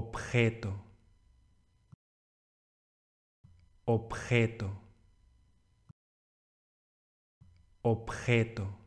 objeto, objeto, objeto.